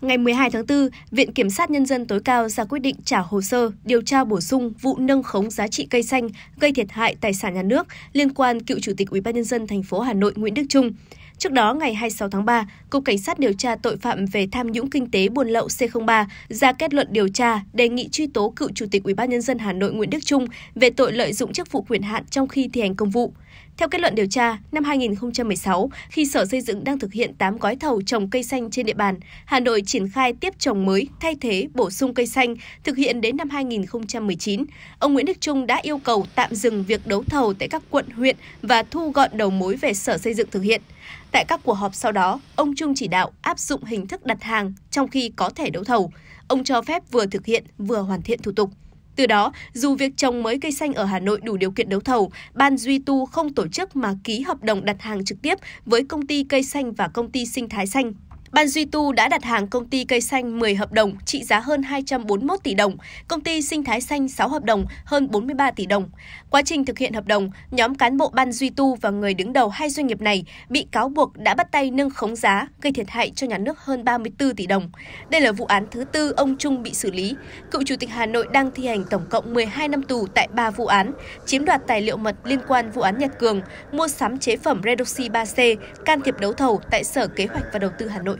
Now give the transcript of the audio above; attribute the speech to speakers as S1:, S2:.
S1: Ngày 12 tháng 4, Viện Kiểm sát Nhân dân tối cao ra quyết định trả hồ sơ điều tra bổ sung vụ nâng khống giá trị cây xanh gây thiệt hại tài sản nhà nước liên quan cựu Chủ tịch UBND thành phố Hà Nội Nguyễn Đức Trung. Trước đó, ngày 26 tháng 3, Cục Cảnh sát điều tra tội phạm về tham nhũng kinh tế buôn lậu C03 ra kết luận điều tra đề nghị truy tố cựu Chủ tịch UBND Hà Nội Nguyễn Đức Trung về tội lợi dụng chức vụ quyền hạn trong khi thi hành công vụ. Theo kết luận điều tra, năm 2016, khi Sở Xây dựng đang thực hiện 8 gói thầu trồng cây xanh trên địa bàn, Hà Nội triển khai tiếp trồng mới, thay thế, bổ sung cây xanh, thực hiện đến năm 2019. Ông Nguyễn Đức Trung đã yêu cầu tạm dừng việc đấu thầu tại các quận, huyện và thu gọn đầu mối về Sở Xây dựng thực hiện. Tại các cuộc họp sau đó, ông Trung chỉ đạo áp dụng hình thức đặt hàng trong khi có thể đấu thầu. Ông cho phép vừa thực hiện vừa hoàn thiện thủ tục. Từ đó, dù việc trồng mới cây xanh ở Hà Nội đủ điều kiện đấu thầu, Ban Duy Tu không tổ chức mà ký hợp đồng đặt hàng trực tiếp với công ty cây xanh và công ty sinh thái xanh Ban Duy Tu đã đặt hàng công ty cây xanh 10 hợp đồng trị giá hơn 241 tỷ đồng, công ty sinh thái xanh 6 hợp đồng hơn 43 tỷ đồng. Quá trình thực hiện hợp đồng, nhóm cán bộ Ban Duy Tu và người đứng đầu hai doanh nghiệp này bị cáo buộc đã bắt tay nâng khống giá, gây thiệt hại cho nhà nước hơn 34 tỷ đồng. Đây là vụ án thứ tư ông Trung bị xử lý. Cựu Chủ tịch Hà Nội đang thi hành tổng cộng 12 năm tù tại 3 vụ án, chiếm đoạt tài liệu mật liên quan vụ án Nhật Cường, mua sắm chế phẩm Redoxy 3C, can thiệp đấu thầu tại Sở Kế hoạch và Đầu tư Hà Nội.